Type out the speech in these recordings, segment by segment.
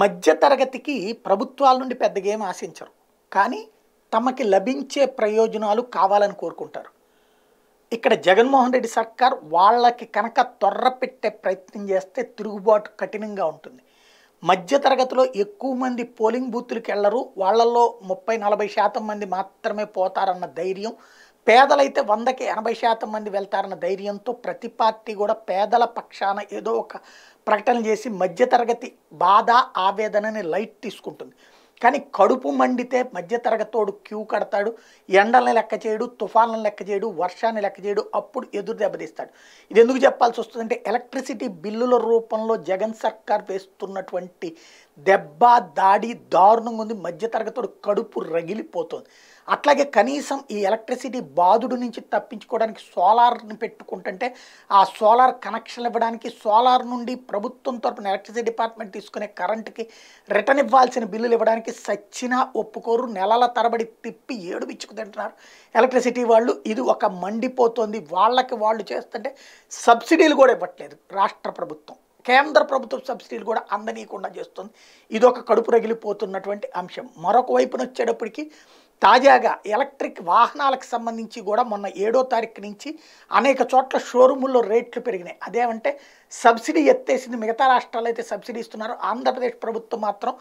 మధ్యతరగతికి ప్రభుత్వాల నుండి పెద్దగా గేమ్ ఆశించరు కానీ తమకి లభించే ప్రయోజనాలు కావాలని కోరుకుంటారు ఇక్కడ జగన్మోహన్ రెడ్డి సర్కార్ వాళ్ళకి కనుక తొర్ర పెట్టే ప్రయత్నం చేస్తే తిరుగుబాటు కఠినంగా ఉంటుంది మధ్యతరగతిలో ఎక్కువ మంది పోలింగ్ బూత్లకు వెళ్ళరు వాళ్ళల్లో ముప్పై నలభై శాతం మంది మాత్రమే పోతారన్న ధైర్యం పేదలైతే వందకి ఎనభై శాతం మంది వెళ్తారన్న ధైర్యంతో ప్రతి పార్టీ కూడా పేదల పక్షాన ఏదో ఒక ప్రకటన చేసి మధ్యతరగతి బాధ ఆవేదనని లైట్ తీసుకుంటుంది కానీ కడుపు మండితే మధ్యతరగతోడు క్యూ కడతాడు ఎండలను లెక్క చేయడు తుఫాన్లను లెక్క చేయడు వర్షాన్ని లెక్క చేయడు అప్పుడు ఎదురు దెబ్బతీస్తాడు ఇది ఎందుకు చెప్పాల్సి వస్తుందంటే ఎలక్ట్రిసిటీ బిల్లుల రూపంలో జగన్ సర్కార్ వేస్తున్నటువంటి దెబ్బ దాడి దారుణంగా ఉంది మధ్యతరగతోడు కడుపు రగిలిపోతుంది అట్లాగే కనీసం ఈ ఎలక్ట్రిసిటీ బాధుడు నుంచి తప్పించుకోవడానికి సోలార్ని పెట్టుకుంటుంటే ఆ సోలార్ కనెక్షన్ ఇవ్వడానికి సోలార్ నుండి ప్రభుత్వం తరపున ఎలక్ట్రిసిటీ డిపార్ట్మెంట్ తీసుకునే కరెంట్కి రిటర్న్ ఇవ్వాల్సిన బిల్లులు ఇవ్వడానికి ఎవరికి సచ్చినా ఒప్పుకోరు నెలల తరబడి తిప్పి ఏడుపిచ్చుకు తింటున్నారు ఎలక్ట్రిసిటీ వాళ్ళు ఇది ఒక మండిపోతుంది వాళ్ళకి వాళ్ళు చేస్తుంటే సబ్సిడీలు కూడా ఇవ్వట్లేదు రాష్ట్ర ప్రభుత్వం కేంద్ర ప్రభుత్వం సబ్సిడీలు కూడా అందనీయకుండా చేస్తుంది ఇదొక కడుపు రగిలిపోతున్నటువంటి అంశం మరొక వైపున వచ్చేటప్పటికి తాజాగా ఎలక్ట్రిక్ వాహనాలకు సంబంధించి కూడా మొన్న ఏడో తారీఖు నుంచి అనేక చోట్ల షోరూముల్లో రేట్లు పెరిగినాయి అదేమంటే సబ్సిడీ ఎత్తేసింది మిగతా రాష్ట్రాలు అయితే సబ్సిడీ ఇస్తున్నారు ఆంధ్రప్రదేశ్ ప్రభుత్వం మాత్రం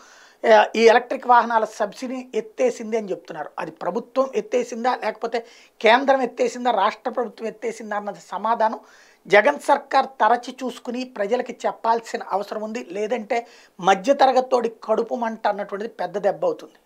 ఈ ఎలక్ట్రిక్ వాహనాల సబ్సిడీ ఎత్తేసింది అని చెప్తున్నారు అది ప్రభుత్వం ఎత్తేసిందా లేకపోతే కేంద్రం ఎత్తేసిందా రాష్ట్ర ప్రభుత్వం ఎత్తేసిందా అన్నది సమాధానం జగన్ సర్కార్ తరచి చూసుకుని ప్రజలకి చెప్పాల్సిన అవసరం ఉంది లేదంటే మధ్యతరగతోడి కడుపు మంట అన్నటువంటిది పెద్ద దెబ్బ అవుతుంది